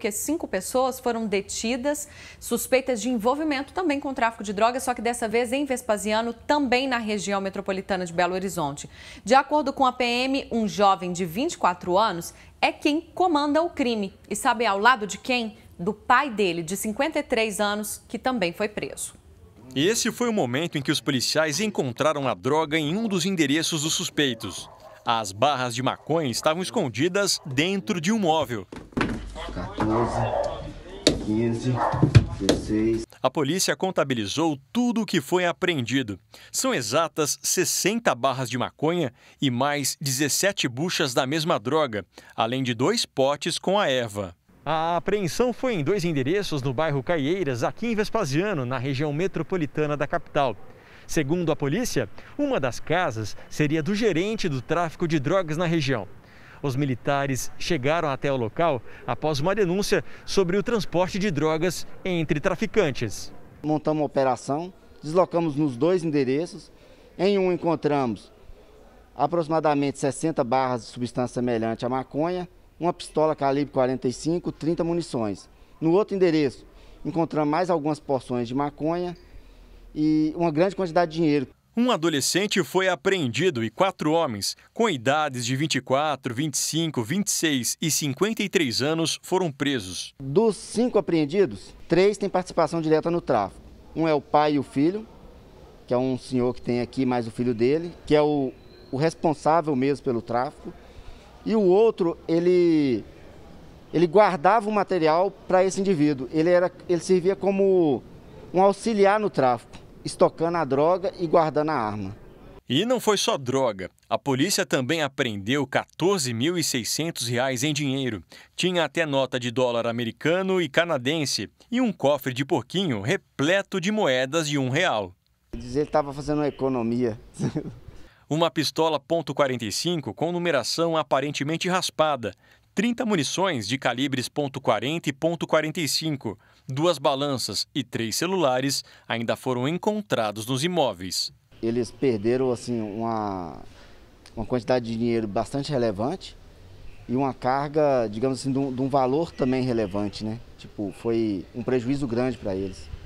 porque cinco pessoas foram detidas, suspeitas de envolvimento também com tráfico de drogas, só que dessa vez em Vespasiano, também na região metropolitana de Belo Horizonte. De acordo com a PM, um jovem de 24 anos é quem comanda o crime. E sabe ao lado de quem? Do pai dele, de 53 anos, que também foi preso. Esse foi o momento em que os policiais encontraram a droga em um dos endereços dos suspeitos. As barras de maconha estavam escondidas dentro de um móvel. 14, 15, 16. A polícia contabilizou tudo o que foi apreendido. São exatas 60 barras de maconha e mais 17 buchas da mesma droga, além de dois potes com a erva. A apreensão foi em dois endereços no bairro Caieiras, aqui em Vespasiano, na região metropolitana da capital. Segundo a polícia, uma das casas seria do gerente do tráfico de drogas na região. Os militares chegaram até o local após uma denúncia sobre o transporte de drogas entre traficantes. Montamos uma operação, deslocamos nos dois endereços. Em um encontramos aproximadamente 60 barras de substância semelhante à maconha, uma pistola calibre 45, 30 munições. No outro endereço, encontramos mais algumas porções de maconha e uma grande quantidade de dinheiro. Um adolescente foi apreendido e quatro homens, com idades de 24, 25, 26 e 53 anos, foram presos. Dos cinco apreendidos, três têm participação direta no tráfico. Um é o pai e o filho, que é um senhor que tem aqui mais o filho dele, que é o, o responsável mesmo pelo tráfico. E o outro, ele, ele guardava o material para esse indivíduo. Ele, era, ele servia como um auxiliar no tráfico estocando a droga e guardando a arma. E não foi só droga. A polícia também apreendeu R$ 14.600 em dinheiro. Tinha até nota de dólar americano e canadense e um cofre de porquinho repleto de moedas de um real. Dizer que estava fazendo economia. Uma pistola .45 com numeração aparentemente raspada, 30 munições de calibres .40 e .45, duas balanças e três celulares ainda foram encontrados nos imóveis. Eles perderam assim uma, uma quantidade de dinheiro bastante relevante e uma carga, digamos assim, de um, de um valor também relevante, né? Tipo, foi um prejuízo grande para eles.